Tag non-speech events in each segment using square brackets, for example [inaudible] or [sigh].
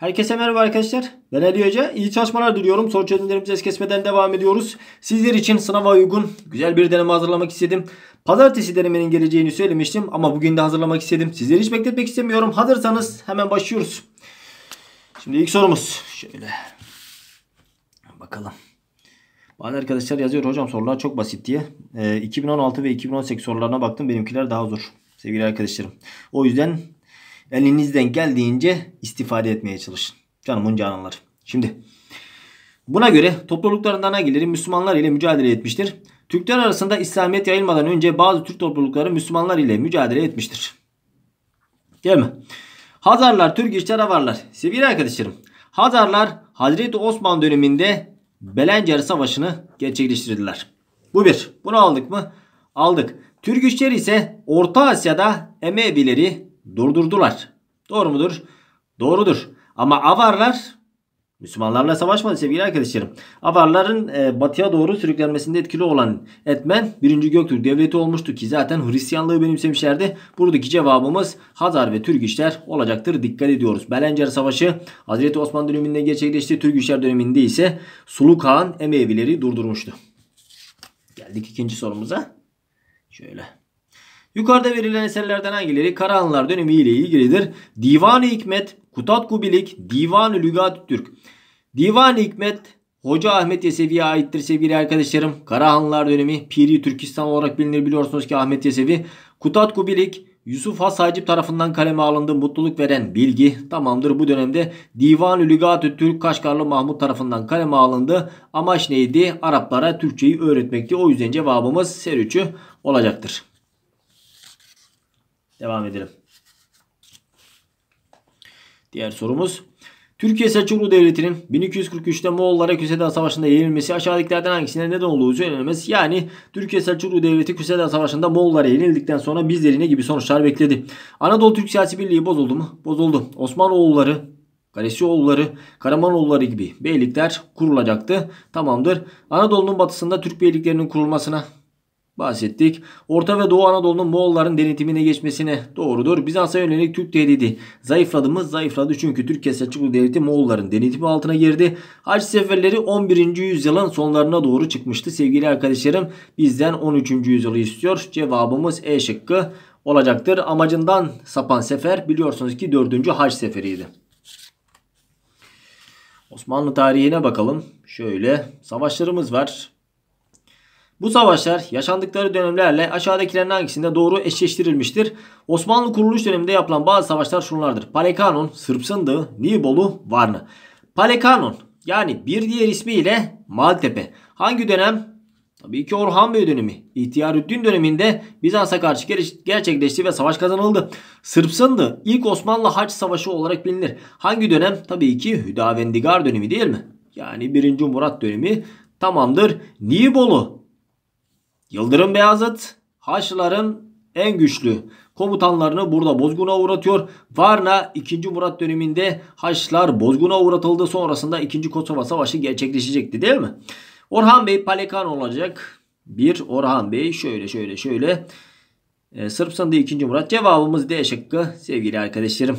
Herkese merhaba arkadaşlar. Ben Ali Hoca. İyi çalışmalar diliyorum. Soru çözümlerimizi es kesmeden devam ediyoruz. Sizler için sınava uygun güzel bir deneme hazırlamak istedim. Pazartesi denemenin geleceğini söylemiştim ama bugün de hazırlamak istedim. Sizleri hiç bekletmek istemiyorum. Hazırsanız hemen başlıyoruz. Şimdi ilk sorumuz şöyle. Bakalım. Bazı arkadaşlar yazıyor hocam sorular çok basit diye. E, ee, 2016 ve 2018 sorularına baktım. Benimkiler daha zor sevgili arkadaşlarım. O yüzden elinizden geldiğince istifade etmeye çalışın. Canımın cananları. Şimdi buna göre topluluklarından hangileri Müslümanlar ile mücadele etmiştir? Türkler arasında İslamiyet yayılmadan önce bazı Türk toplulukları Müslümanlar ile mücadele etmiştir. Gelme. Hazarlar, Türk işler varlar. Sevgili arkadaşlarım, Hazarlar Hazreti Osman döneminde Belencer Savaşı'nı gerçekleştirdiler. Bu bir. Bunu aldık mı? Aldık. Türk işçileri ise Orta Asya'da Emevileri durdurdular. Doğru mudur? Doğrudur. Ama avarlar Müslümanlarla savaşmadı sevgili arkadaşlarım. Avarların e, batıya doğru sürüklenmesinde etkili olan etmen 1. Göktürk Devleti olmuştu ki zaten Hristiyanlığı benimsemişlerdi. Buradaki cevabımız Hazar ve Türk işler olacaktır. Dikkat ediyoruz. Belencer Savaşı Hz. Osman döneminde gerçekleşti. Türk işler döneminde ise Suluk Han Emevileri durdurmuştu. Geldik ikinci sorumuza. Şöyle. Yukarıda verilen eserlerden hangileri Karahanlılar dönemi ile ilgilidir? Divan-ı Hikmet, Kutat Kubilik, Divan-ı Lügat Türk. Divan-ı Hikmet Hoca Ahmet Yesevi'ye aittir sevgili arkadaşlarım. Karahanlılar dönemi Piri Türkistan olarak bilinir biliyorsunuz ki Ahmet Yesevi. Kutat Kubilik Yusuf Has Hacip tarafından kaleme alındı. Mutluluk veren bilgi tamamdır. Bu dönemde Divan-ı lügat Türk Kaşgarlı Mahmut tarafından kaleme alındı. Amaç neydi? Araplara Türkçeyi öğretmekti. O yüzden cevabımız Serüç'ü olacaktır. Devam edelim. Diğer sorumuz. Türkiye Selçuklu Devleti'nin 1243'te Moğollara Küsedağ Savaşı'nda yenilmesi aşağıdakilerden hangisine neden olduğu söylenemez. Yani Türkiye Selçuklu Devleti Küsedağ Savaşı'nda Moğollara yenildikten sonra bizleri ne gibi sonuçlar bekledi? Anadolu Türk Siyasi Birliği bozuldu mu? Bozuldu. Osmanoğulları, Kalesioğulları, Karamanoğulları gibi beylikler kurulacaktı. Tamamdır. Anadolu'nun batısında Türk beyliklerinin kurulmasına bahsettik. Orta ve Doğu Anadolu'nun Moğolların denetimine geçmesine doğrudur. Bizans'a yönelik Türk tehdidi zayıfladı mı? Zayıfladı çünkü Türkiye Selçuklu Devleti Moğolların denetimi altına girdi. Hac seferleri 11. yüzyılın sonlarına doğru çıkmıştı. Sevgili arkadaşlarım bizden 13. yüzyılı istiyor. Cevabımız E şıkkı olacaktır. Amacından sapan sefer biliyorsunuz ki 4. hac seferiydi. Osmanlı tarihine bakalım. Şöyle savaşlarımız var. Bu savaşlar yaşandıkları dönemlerle aşağıdakilerin hangisinde doğru eşleştirilmiştir? Osmanlı kuruluş döneminde yapılan bazı savaşlar şunlardır. Palekanon, Sırp Sındığı, Nibolu, Varna. Palekanon yani bir diğer ismiyle Maltepe. Hangi dönem? Tabii ki Orhan Bey dönemi. İhtiyarüddin döneminde Bizans'a karşı gerçekleşti ve savaş kazanıldı. Sırp Sındığı ilk Osmanlı Haç Savaşı olarak bilinir. Hangi dönem? Tabii ki Hüdavendigar dönemi değil mi? Yani 1. Murat dönemi tamamdır. Nibolu Yıldırım Beyazıt Haçlıların en güçlü komutanlarını burada bozguna uğratıyor. Varna 2. Murat döneminde Haçlar bozguna uğratıldı. Sonrasında 2. Kosova Savaşı gerçekleşecekti değil mi? Orhan Bey Palekan olacak. Bir Orhan Bey şöyle şöyle şöyle. E, ee, Sırp sandığı 2. Murat cevabımız D şıkkı sevgili arkadaşlarım.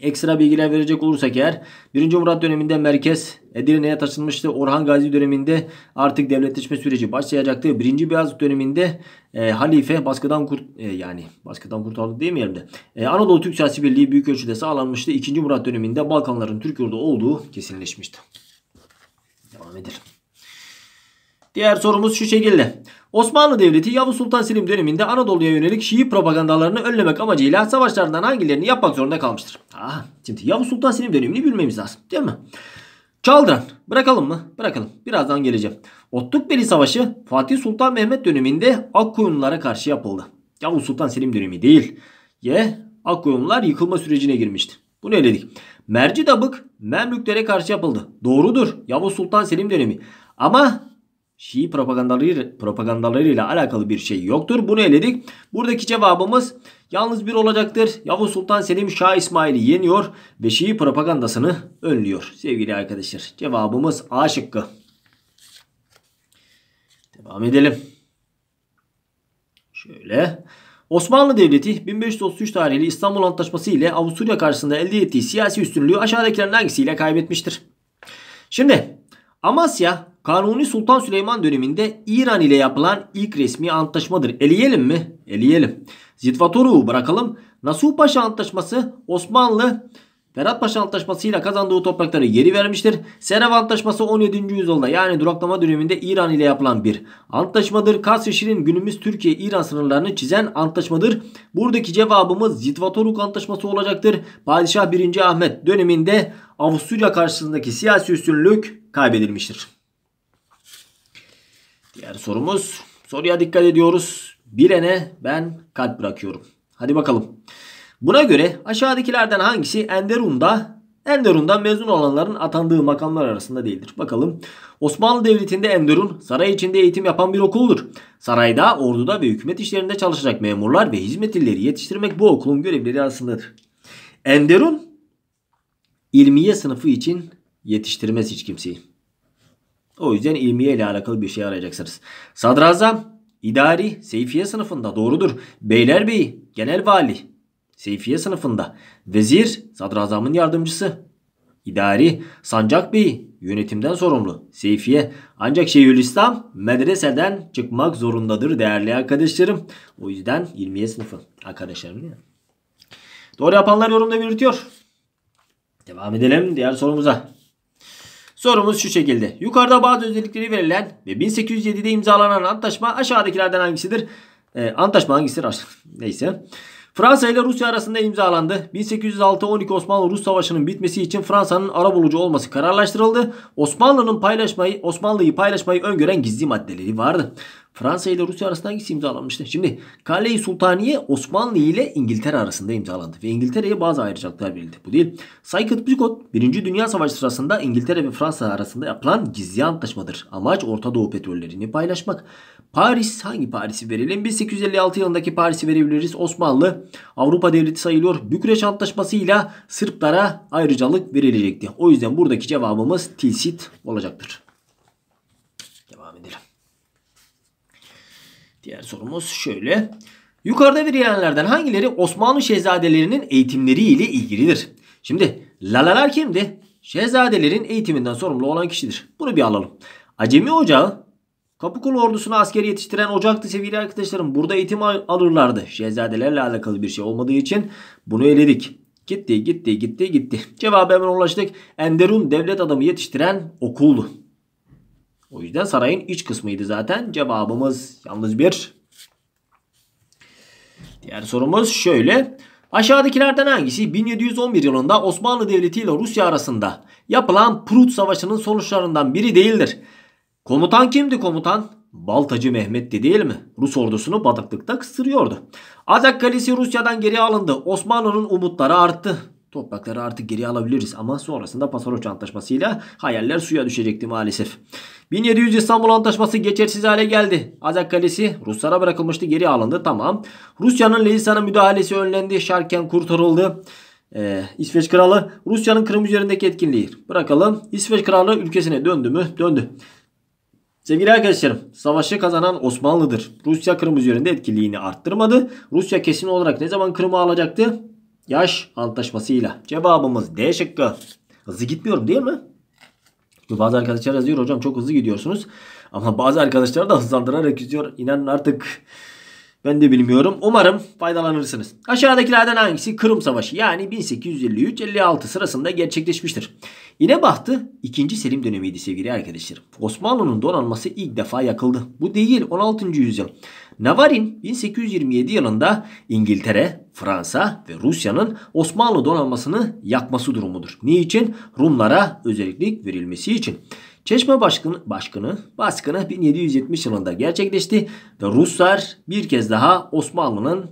Ekstra bilgiler verecek olursak eğer 1. Murat döneminde merkez Edirne'ye taşınmıştı. Orhan Gazi döneminde artık devletleşme süreci başlayacaktı. 1. Beyazıt döneminde e, halife baskıdan kurt e, yani baskıdan kurtardı diyemeyelim de e, Anadolu Türk Siyasi Birliği büyük ölçüde sağlanmıştı. 2. Murat döneminde Balkanların Türk yurdu olduğu kesinleşmişti. Devam edelim. Diğer sorumuz şu şekilde. Osmanlı Devleti Yavuz Sultan Selim döneminde Anadolu'ya yönelik Şii propagandalarını önlemek amacıyla savaşlarından hangilerini yapmak zorunda kalmıştır? Aa, ah, şimdi Yavuz Sultan Selim dönemini bilmemiz lazım değil mi? Çaldıran. Bırakalım mı? Bırakalım. Birazdan geleceğim. Ottukbeli Savaşı Fatih Sultan Mehmet döneminde Akkoyunlulara karşı yapıldı. Yavuz Sultan Selim dönemi değil. Ye Akkoyunlular yıkılma sürecine girmişti. Bunu eledik. Merci Dabık Memlüklere karşı yapıldı. Doğrudur. Yavuz Sultan Selim dönemi. Ama Şii propagandaları, propagandalarıyla alakalı bir şey yoktur. Bunu eledik. Buradaki cevabımız yalnız bir olacaktır. Yavuz Sultan Selim Şah İsmail'i yeniyor ve Şii propagandasını önlüyor. Sevgili arkadaşlar cevabımız A şıkkı. Devam edelim. Şöyle. Osmanlı Devleti 1533 tarihli İstanbul Antlaşması ile Avusturya karşısında elde ettiği siyasi üstünlüğü aşağıdakilerin hangisiyle kaybetmiştir? Şimdi Amasya Kanuni Sultan Süleyman döneminde İran ile yapılan ilk resmi antlaşmadır. Eleyelim mi? Eleyelim. Zitvator'u bırakalım. Nasuh Paşa Antlaşması Osmanlı Ferhat Paşa Antlaşması ile kazandığı toprakları geri vermiştir. Serev Antlaşması 17. yüzyılda yani duraklama döneminde İran ile yapılan bir antlaşmadır. Kasr-ı Şirin günümüz Türkiye-İran sınırlarını çizen antlaşmadır. Buradaki cevabımız Zitvatoruk Antlaşması olacaktır. Padişah 1. Ahmet döneminde Avusturya karşısındaki siyasi üstünlük kaybedilmiştir. Diğer sorumuz. Soruya dikkat ediyoruz. Bilene ben kalp bırakıyorum. Hadi bakalım. Buna göre aşağıdakilerden hangisi Enderun'da Enderun'dan mezun olanların atandığı makamlar arasında değildir. Bakalım. Osmanlı Devleti'nde Enderun saray içinde eğitim yapan bir okuldur. Sarayda, orduda ve hükümet işlerinde çalışacak memurlar ve hizmetlileri yetiştirmek bu okulun görevleri arasındadır. Enderun ilmiye sınıfı için yetiştirmez hiç kimseyi. O yüzden ilmiye ile alakalı bir şey arayacaksınız. Sadrazam, idari, seyfiye sınıfında doğrudur. Beylerbeyi, genel vali, seyfiye sınıfında. Vezir, sadrazamın yardımcısı. İdari, sancak yönetimden sorumlu. Seyfiye, ancak Şeyhülislam medreseden çıkmak zorundadır değerli arkadaşlarım. O yüzden ilmiye sınıfı arkadaşlarım. Değil Doğru yapanlar yorumda belirtiyor. Devam edelim diğer sorumuza. Sorumuz şu şekilde. Yukarıda bazı özellikleri verilen ve 1807'de imzalanan antlaşma aşağıdakilerden hangisidir? E, antlaşma hangisidir? [laughs] Neyse. Fransa ile Rusya arasında imzalandı. 1806-12 Osmanlı-Rus Savaşı'nın bitmesi için Fransa'nın arabulucu olması kararlaştırıldı. Osmanlı'nın paylaşmayı, Osmanlı'yı paylaşmayı öngören gizli maddeleri vardı. Fransa ile Rusya arasında hangisi imzalanmıştı? Şimdi Kale-i Sultaniye Osmanlı ile İngiltere arasında imzalandı ve İngiltere'ye bazı ayrıcalıklar verildi. Bu değil. Saykıt-Picot 1. Dünya Savaşı sırasında İngiltere ve Fransa arasında yapılan gizli antlaşmadır. Amaç Orta Doğu petrollerini paylaşmak. Paris hangi Paris'i verelim? 1856 yılındaki Paris'i verebiliriz. Osmanlı Avrupa devleti sayılıyor. Bükreş Antlaşması ile Sırplara ayrıcalık verilecekti. O yüzden buradaki cevabımız Tilsit olacaktır. Devam edelim. Diğer sorumuz şöyle. Yukarıda verilenlerden hangileri Osmanlı şehzadelerinin eğitimleri ile ilgilidir? Şimdi lalalar kimdi? Şehzadelerin eğitiminden sorumlu olan kişidir. Bunu bir alalım. Acemi Ocağı Kapıkulu ordusuna asker yetiştiren Ocaklı sevgili arkadaşlarım burada eğitim alırlardı. Şehzadelerle alakalı bir şey olmadığı için bunu eledik. Gitti gitti gitti gitti. Cevabı hemen ulaştık. Enderun devlet adamı yetiştiren okuldu. O yüzden sarayın iç kısmıydı zaten. Cevabımız yalnız bir. Diğer sorumuz şöyle. Aşağıdakilerden hangisi 1711 yılında Osmanlı Devleti ile Rusya arasında yapılan Prut Savaşı'nın sonuçlarından biri değildir? Komutan kimdi komutan? Baltacı Mehmet'ti değil mi? Rus ordusunu bataklıkta kıstırıyordu. Azak Kalesi Rusya'dan geri alındı. Osmanlı'nın umutları arttı. Toprakları artık geri alabiliriz ama sonrasında Pasarhoç Antlaşması'yla hayaller suya düşecekti maalesef. 1700 İstanbul Antlaşması geçersiz hale geldi. Azak Kalesi Ruslara bırakılmıştı geri alındı tamam. Rusya'nın Lezisan'a müdahalesi önlendi. Şarken kurtarıldı. Ee, İsveç Kralı Rusya'nın Kırım üzerindeki etkinliği bırakalım. İsveç Kralı ülkesine döndü mü? Döndü. Sevgili arkadaşlarım savaşı kazanan Osmanlı'dır. Rusya Kırım üzerinde etkiliğini arttırmadı. Rusya kesin olarak ne zaman Kırım'ı alacaktı? Yaş antlaşmasıyla. Cevabımız D şıkkı. Hızlı gitmiyorum değil mi? bazı arkadaşlar yazıyor hocam çok hızlı gidiyorsunuz. Ama bazı arkadaşlar da hızlandırarak yazıyor. İnanın artık ben de bilmiyorum. Umarım faydalanırsınız. Aşağıdakilerden hangisi Kırım Savaşı yani 1853-56 sırasında gerçekleşmiştir? İnebahtı 2. Selim dönemiydi sevgili arkadaşlar. Osmanlı'nın donanması ilk defa yakıldı. Bu değil 16. yüzyıl. Navarin 1827 yılında İngiltere, Fransa ve Rusya'nın Osmanlı donanmasını yakması durumudur. Niçin? Rumlara özellik verilmesi için. Çeşme Başkanı, Başkanı baskını 1770 yılında gerçekleşti ve Ruslar bir kez daha Osmanlı'nın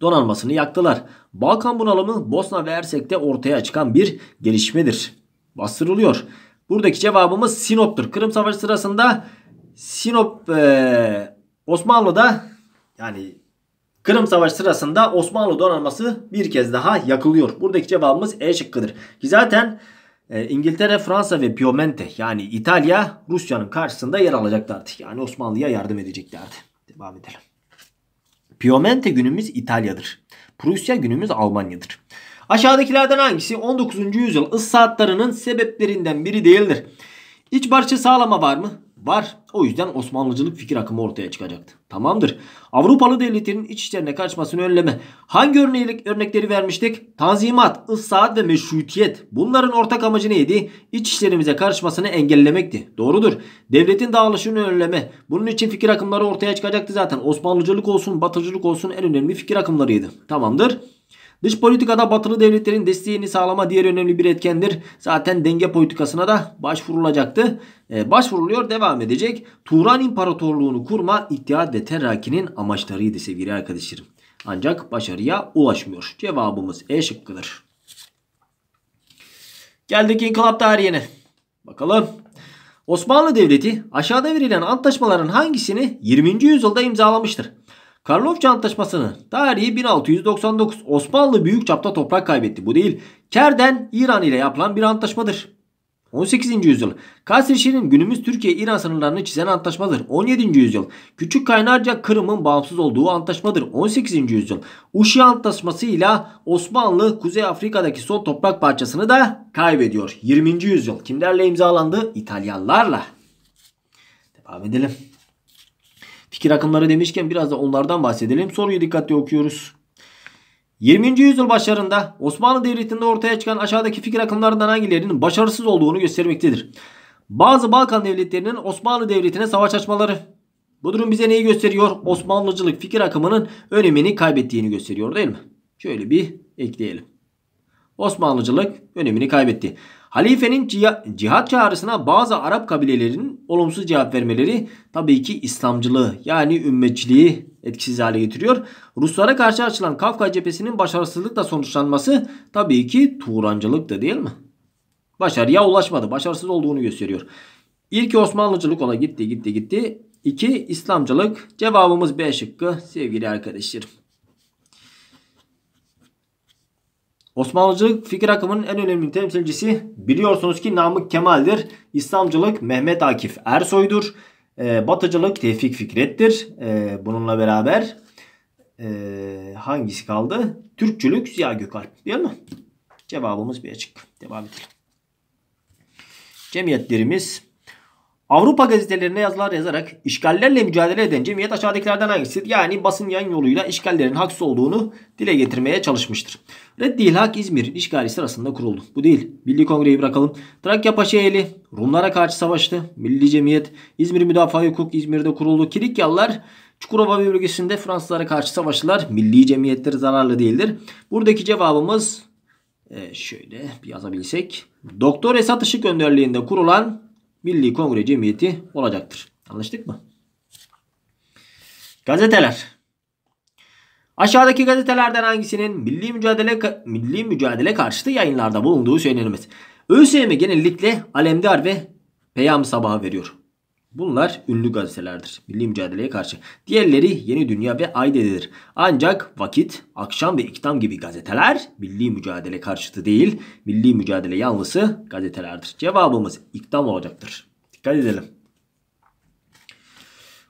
donanmasını yaktılar. Balkan bunalımı Bosna ve Ersek'te ortaya çıkan bir gelişmedir. Bastırılıyor. Buradaki cevabımız Sinop'tur. Kırım Savaşı sırasında Sinop e, Osmanlı'da yani Kırım Savaşı sırasında Osmanlı donanması bir kez daha yakılıyor. Buradaki cevabımız E şıkkıdır. Ki zaten e, İngiltere, Fransa ve Piemonte yani İtalya Rusya'nın karşısında yer alacaklardı. Yani Osmanlı'ya yardım edeceklerdi. Devam edelim. Piemonte günümüz İtalya'dır. Prusya günümüz Almanya'dır. Aşağıdakilerden hangisi 19. yüzyıl ıslahatlarının sebeplerinden biri değildir? İç barçı sağlama var mı? var. O yüzden Osmanlıcılık fikir akımı ortaya çıkacaktı. Tamamdır. Avrupalı devletinin iç içlerine karışmasını önleme. Hangi örneğilik, örnekleri vermiştik? Tanzimat, ıssaat ve meşrutiyet. Bunların ortak amacı neydi? İç işlerimize karışmasını engellemekti. Doğrudur. Devletin dağılışını önleme. Bunun için fikir akımları ortaya çıkacaktı zaten. Osmanlıcılık olsun, batıcılık olsun en önemli fikir akımlarıydı. Tamamdır. Dış politikada batılı devletlerin desteğini sağlama diğer önemli bir etkendir. Zaten denge politikasına da başvurulacaktı. Ee, başvuruluyor devam edecek. Turan İmparatorluğunu kurma İttihat ve Terakki'nin amaçlarıydı sevgili arkadaşlarım. Ancak başarıya ulaşmıyor. Cevabımız E şıkkıdır. Geldik inkılap tarihine. Bakalım. Osmanlı Devleti aşağıda verilen antlaşmaların hangisini 20. yüzyılda imzalamıştır? Karlofça Antlaşmasının tarihi 1699 Osmanlı büyük çapta toprak kaybetti. Bu değil. Kerden İran ile yapılan bir antlaşmadır. 18. yüzyıl Kasrişi'nin günümüz Türkiye-İran sınırlarını çizen antlaşmadır. 17. yüzyıl Küçük Kaynarca Kırım'ın bağımsız olduğu antlaşmadır. 18. yüzyıl Uşi Antlaşması ile Osmanlı Kuzey Afrika'daki son toprak parçasını da kaybediyor. 20. yüzyıl kimlerle imzalandı? İtalyanlarla. Devam edelim. Fikir akımları demişken biraz da onlardan bahsedelim. Soruyu dikkatli okuyoruz. 20. yüzyıl başlarında Osmanlı Devleti'nde ortaya çıkan aşağıdaki fikir akımlarından hangilerinin başarısız olduğunu göstermektedir. Bazı Balkan devletlerinin Osmanlı Devleti'ne savaş açmaları. Bu durum bize neyi gösteriyor? Osmanlıcılık fikir akımının önemini kaybettiğini gösteriyor değil mi? Şöyle bir ekleyelim. Osmanlıcılık önemini kaybetti. Halifenin cihat çağrısına bazı Arap kabilelerinin olumsuz cevap vermeleri tabii ki İslamcılığı yani ümmetçiliği etkisiz hale getiriyor. Ruslara karşı açılan Kafka cephesinin başarısızlıkla sonuçlanması tabii ki da değil mi? Başarıya ulaşmadı. Başarısız olduğunu gösteriyor. İlk Osmanlıcılık ola gitti gitti gitti. İki İslamcılık. Cevabımız B şıkkı sevgili arkadaşlarım. Osmanlıcılık fikir akımının en önemli temsilcisi biliyorsunuz ki Namık Kemal'dir. İslamcılık Mehmet Akif Ersoy'dur. E, batıcılık Tevfik Fikret'tir. E, bununla beraber e, hangisi kaldı? Türkçülük Ziya Gökalp değil mi? Cevabımız bir açık. Devam edelim. Cemiyetlerimiz Avrupa gazetelerine yazılar yazarak işgallerle mücadele eden cemiyet aşağıdakilerden hangisidir? Yani basın yan yoluyla işgallerin haksız olduğunu dile getirmeye çalışmıştır. Reddi Hak İzmir'in işgali sırasında kuruldu. Bu değil. Milli Kongre'yi bırakalım. Trakya Paşaeli Rumlara karşı savaştı. Milli Cemiyet İzmir Müdafaa Hukuk İzmir'de kuruldu. Kilikyalılar Çukurova bölgesinde Fransızlara karşı savaştılar. Milli cemiyetler zararlı değildir. Buradaki cevabımız e, şöyle bir yazabilsek. Doktor Esat Işık önderliğinde kurulan Milli Kongre Cemiyeti olacaktır. Anlaştık mı? Gazeteler. Aşağıdaki gazetelerden hangisinin milli mücadele milli mücadele karşıtı yayınlarda bulunduğu söylenmez. ÖSYM genellikle Alemdar ve Peyam Sabah'ı veriyor. Bunlar ünlü gazetelerdir. Milli mücadeleye karşı. Diğerleri Yeni Dünya ve Aydede'dir. Ancak Vakit, Akşam ve İktam gibi gazeteler milli mücadele karşıtı değil, milli mücadele yanlısı gazetelerdir. Cevabımız İktam olacaktır. Dikkat edelim.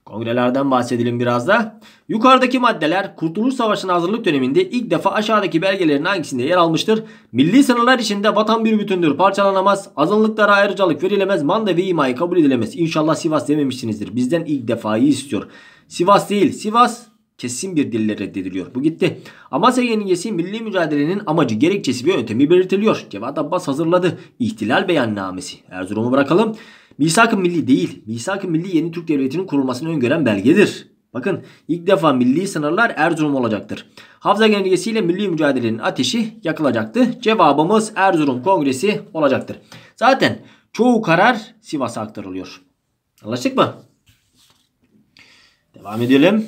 Kongrelerden bahsedelim biraz da. Yukarıdaki maddeler Kurtuluş Savaşı'nın hazırlık döneminde ilk defa aşağıdaki belgelerin hangisinde yer almıştır? Milli sınırlar içinde vatan bir bütündür parçalanamaz. Azınlıklara ayrıcalık verilemez. Manda ve imayı kabul edilemez. İnşallah Sivas dememişsinizdir. Bizden ilk defayı istiyor. Sivas değil. Sivas kesin bir dille reddediliyor. Bu gitti. Amasya yenilgesi milli mücadelenin amacı, gerekçesi ve yöntemi belirtiliyor. Cevat Abbas hazırladı. İhtilal beyannamesi. Erzurum'u bırakalım. Misak-ı Milli değil. Misak-ı Milli yeni Türk Devleti'nin kurulmasını öngören belgedir. Bakın ilk defa milli sınırlar Erzurum olacaktır. Hafıza genelgesiyle milli mücadelenin ateşi yakılacaktı. Cevabımız Erzurum Kongresi olacaktır. Zaten çoğu karar Sivas'a aktarılıyor. Anlaştık mı? Devam edelim.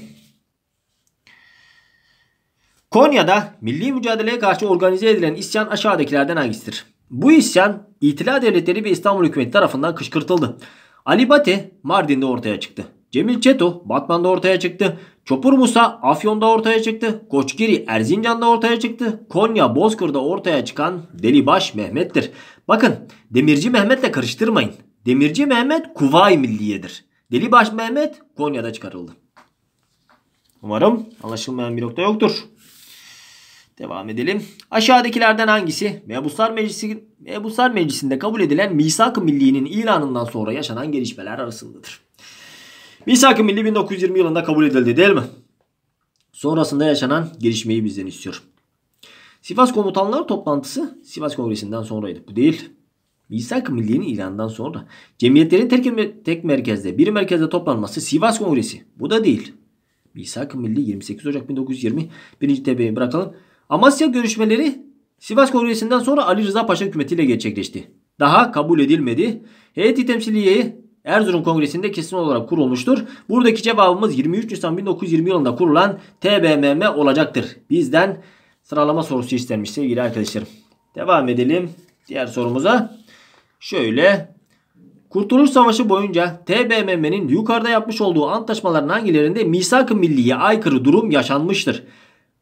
Konya'da milli mücadeleye karşı organize edilen isyan aşağıdakilerden hangisidir? Bu isyan İtila Devletleri bir İstanbul Hükümeti tarafından kışkırtıldı. Ali Bati Mardin'de ortaya çıktı. Cemil Çeto Batman'da ortaya çıktı. Çopur Musa Afyon'da ortaya çıktı. Koçgiri Erzincan'da ortaya çıktı. Konya Bozkır'da ortaya çıkan Delibaş Mehmet'tir. Bakın Demirci Mehmet'le karıştırmayın. Demirci Mehmet Kuvay Milliye'dir. Delibaş Mehmet Konya'da çıkarıldı. Umarım anlaşılmayan bir nokta yoktur. Devam edelim. Aşağıdakilerden hangisi Mebusar Meclisi Mebusar Meclisi'nde kabul edilen Misak-ı Milli'nin ilanından sonra yaşanan gelişmeler arasındadır. Misak-ı Milli 1920 yılında kabul edildi değil mi? Sonrasında yaşanan gelişmeyi bizden istiyor. Sivas Komutanlar Toplantısı Sivas Kongresi'nden sonraydı. Bu değil. Misak-ı Milli'nin ilanından sonra cemiyetlerin tek, tek merkezde bir merkezde toplanması Sivas Kongresi. Bu da değil. Misak-ı Milli 28 Ocak 1920 birinci tebeyi bırakalım. Amasya görüşmeleri Sivas Kongresi'nden sonra Ali Rıza Paşa hükümetiyle gerçekleşti. Daha kabul edilmedi. Heyeti temsiliyeyi Erzurum Kongresi'nde kesin olarak kurulmuştur. Buradaki cevabımız 23 Nisan 1920 yılında kurulan TBMM olacaktır. Bizden sıralama sorusu istenmiş sevgili arkadaşlarım. Devam edelim diğer sorumuza. Şöyle Kurtuluş Savaşı boyunca TBMM'nin yukarıda yapmış olduğu antlaşmaların hangilerinde misak-ı milliye aykırı durum yaşanmıştır?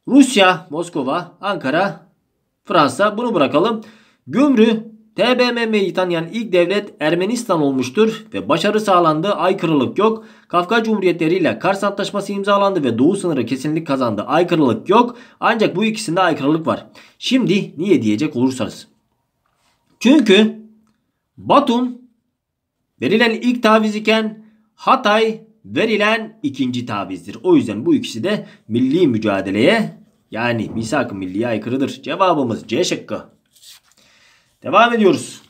Rusya, Moskova, Ankara, Fransa bunu bırakalım. Gümrü TBMM'yi tanıyan ilk devlet Ermenistan olmuştur ve başarı sağlandı. Aykırılık yok. Kafkas Cumhuriyetleri ile Kars Antlaşması imzalandı ve Doğu sınırı kesinlik kazandı. Aykırılık yok. Ancak bu ikisinde aykırılık var. Şimdi niye diyecek olursanız. Çünkü Batum verilen ilk taviz iken Hatay verilen ikinci tavizdir. O yüzden bu ikisi de milli mücadeleye yani misak-ı milliye aykırıdır. Cevabımız C şıkkı. Devam ediyoruz.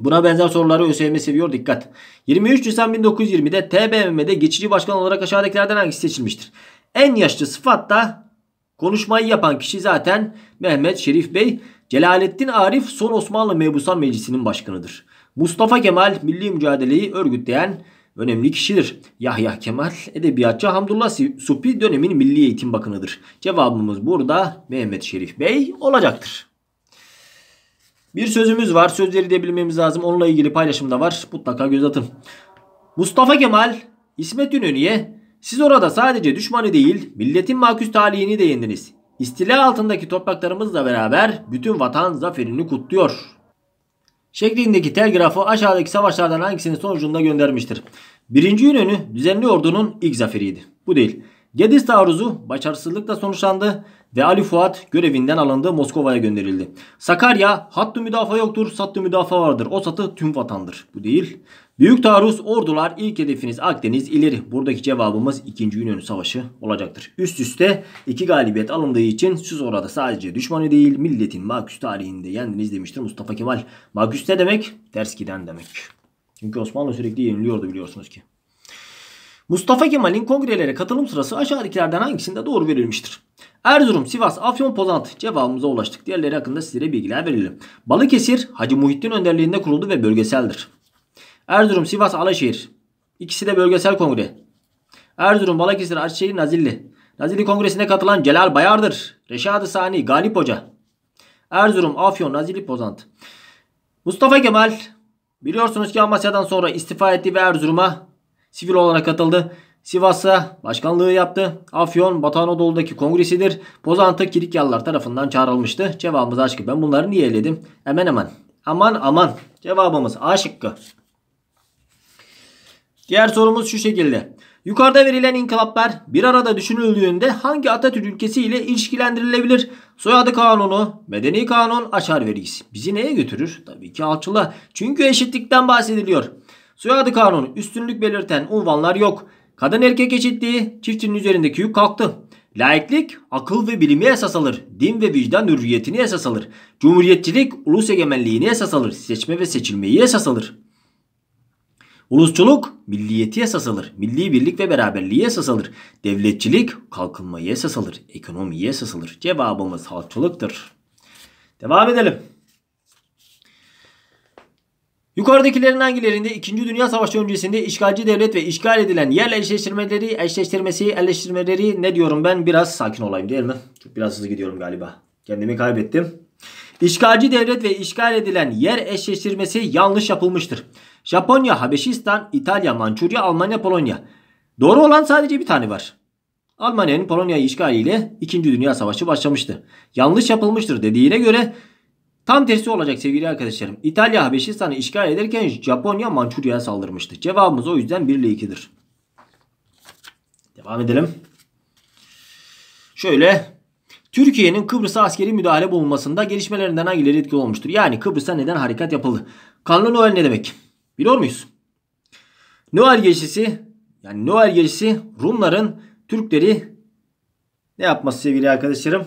Buna benzer soruları ÖSYM seviyor. Dikkat. 23 Nisan 1920'de TBMM'de geçici başkan olarak aşağıdakilerden hangisi seçilmiştir? En yaşlı sıfatta konuşmayı yapan kişi zaten Mehmet Şerif Bey. Celalettin Arif son Osmanlı Mebusan Meclisi'nin başkanıdır. Mustafa Kemal milli mücadeleyi örgütleyen önemli kişidir. Yahya Kemal edebiyatçı Hamdullah Supi dönemin Milli Eğitim Bakanı'dır. Cevabımız burada Mehmet Şerif Bey olacaktır. Bir sözümüz var. Sözleri de bilmemiz lazım. Onunla ilgili paylaşım da var. Mutlaka göz atın. Mustafa Kemal, İsmet İnönü'ye siz orada sadece düşmanı değil milletin maküs talihini de yendiniz. İstila altındaki topraklarımızla beraber bütün vatan zaferini kutluyor şeklindeki telgrafı aşağıdaki savaşlardan hangisinin sonucunda göndermiştir? Birinci yönünü düzenli ordunun ilk zaferiydi. Bu değil. Gediz taarruzu başarısızlıkla sonuçlandı ve Ali Fuat görevinden alındı Moskova'ya gönderildi. Sakarya hattı müdafaa yoktur sattı müdafaa vardır o satı tüm vatandır. Bu değil. Büyük taarruz ordular ilk hedefiniz Akdeniz ileri. Buradaki cevabımız 2. Yunan Savaşı olacaktır. Üst üste iki galibiyet alındığı için siz orada sadece düşmanı değil milletin Maküs tarihinde yendiniz demiştir Mustafa Kemal. Maküs ne demek? Ters giden demek. Çünkü Osmanlı sürekli yeniliyordu biliyorsunuz ki. Mustafa Kemal'in kongrelere katılım sırası aşağıdakilerden hangisinde doğru verilmiştir? Erzurum, Sivas, Afyon, Pozant cevabımıza ulaştık. Diğerleri hakkında size bilgiler verelim. Balıkesir, Hacı Muhittin önderliğinde kuruldu ve bölgeseldir. Erzurum, Sivas, Alaşehir. İkisi de bölgesel kongre. Erzurum, Balıkesir, Arçelik, Nazilli. Nazilli Kongresi'ne katılan Celal Bayardır. Reşadı Sani, Galip Hoca. Erzurum, Afyon, Nazilli, Pozant. Mustafa Kemal biliyorsunuz ki Amasya'dan sonra istifa etti ve Erzurum'a sivil olarak katıldı. Sivas'a başkanlığı yaptı. Afyon, Batı Anadolu'daki kongresidir. Pozantı Kilikyalılar tarafından çağrılmıştı. Cevabımız aşkı. Ben bunları niye eledim? Hemen hemen. Aman aman. Cevabımız A şıkkı. Diğer sorumuz şu şekilde. Yukarıda verilen inkılaplar bir arada düşünüldüğünde hangi Atatürk ülkesi ile ilişkilendirilebilir? Soyadı kanunu, medeni kanun, açar vergisi. Bizi neye götürür? Tabii ki Alçılı. Çünkü eşitlikten bahsediliyor. Soyadı kanunu üstünlük belirten unvanlar yok. Kadın erkek eşitliği çiftçinin üzerindeki yük kalktı. Laiklik akıl ve bilimi esas alır. Din ve vicdan hürriyetini esas alır. Cumhuriyetçilik ulus egemenliğini esas alır. Seçme ve seçilmeyi esas alır. Ulusçuluk milliyeti esas alır. Milli birlik ve beraberliği esas alır. Devletçilik kalkınmayı esas alır. Ekonomiyi esas alır. Cevabımız halkçılıktır. Devam edelim. Yukarıdakilerin hangilerinde 2. Dünya Savaşı öncesinde işgalci devlet ve işgal edilen yer eşleştirmeleri, eşleştirmesi, eşleştirmeleri ne diyorum ben? Biraz sakin olayım değil mi? Çok biraz hızlı gidiyorum galiba. Kendimi kaybettim. İşgalci devlet ve işgal edilen yer eşleştirmesi yanlış yapılmıştır. Japonya, Habeşistan, İtalya, Mançurya, Almanya, Polonya. Doğru olan sadece bir tane var. Almanya'nın Polonya'yı işgaliyle 2. Dünya Savaşı başlamıştı. Yanlış yapılmıştır dediğine göre tam tersi olacak sevgili arkadaşlarım. İtalya Habeşistan'ı işgal ederken Japonya Mançurya'ya saldırmıştı. Cevabımız o yüzden 1 ile 2'dir. Devam edelim. Şöyle Türkiye'nin Kıbrıs'a askeri müdahale bulunmasında gelişmelerinden hangileri etkili olmuştur? Yani Kıbrıs'a neden harekat yapıldı? Kanlı Noel ne demek? Biliyor muyuz? Noel gecesi yani Noel gecesi Rumların Türkleri ne yapması sevgili arkadaşlarım?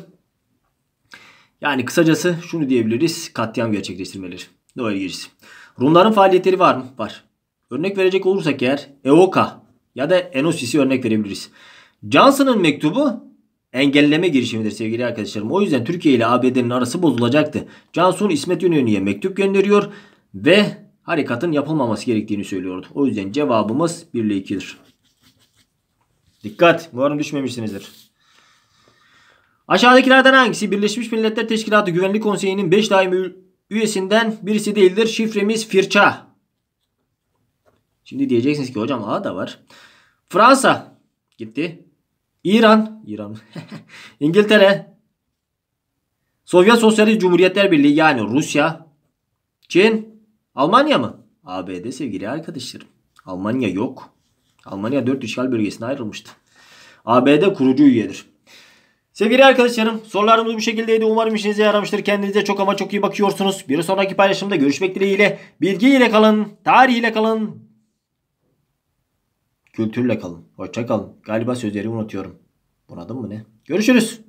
Yani kısacası şunu diyebiliriz. Katliam gerçekleştirmeleri. Noel gecesi. Rumların faaliyetleri var mı? Var. Örnek verecek olursak eğer EOKA ya da Enosis'i örnek verebiliriz. Johnson'ın mektubu engelleme girişimidir sevgili arkadaşlarım. O yüzden Türkiye ile ABD'nin arası bozulacaktı. Johnson İsmet İnönü'ye mektup gönderiyor ve harekatın yapılmaması gerektiğini söylüyordu. O yüzden cevabımız 1 ile 2'dir. Dikkat! Umarım düşmemişsinizdir. Aşağıdakilerden hangisi Birleşmiş Milletler Teşkilatı Güvenlik Konseyi'nin 5 daimi üyesinden birisi değildir? Şifremiz Firça. Şimdi diyeceksiniz ki hocam A da var. Fransa gitti. İran, İran. [laughs] İngiltere. Sovyet Sosyalist Cumhuriyetler Birliği yani Rusya. Çin. Almanya mı? ABD sevgili arkadaşlarım. Almanya yok. Almanya 4 işgal bölgesine ayrılmıştı. ABD kurucu üyedir. Sevgili arkadaşlarım sorularımız bu şekildeydi. Umarım işinize yaramıştır. Kendinize çok ama çok iyi bakıyorsunuz. Bir sonraki paylaşımda görüşmek dileğiyle. Bilgiyle kalın, tarihiyle kalın, kültürle kalın. Hoşça kalın. Galiba sözleri unutuyorum. Bunadım mı ne? Görüşürüz.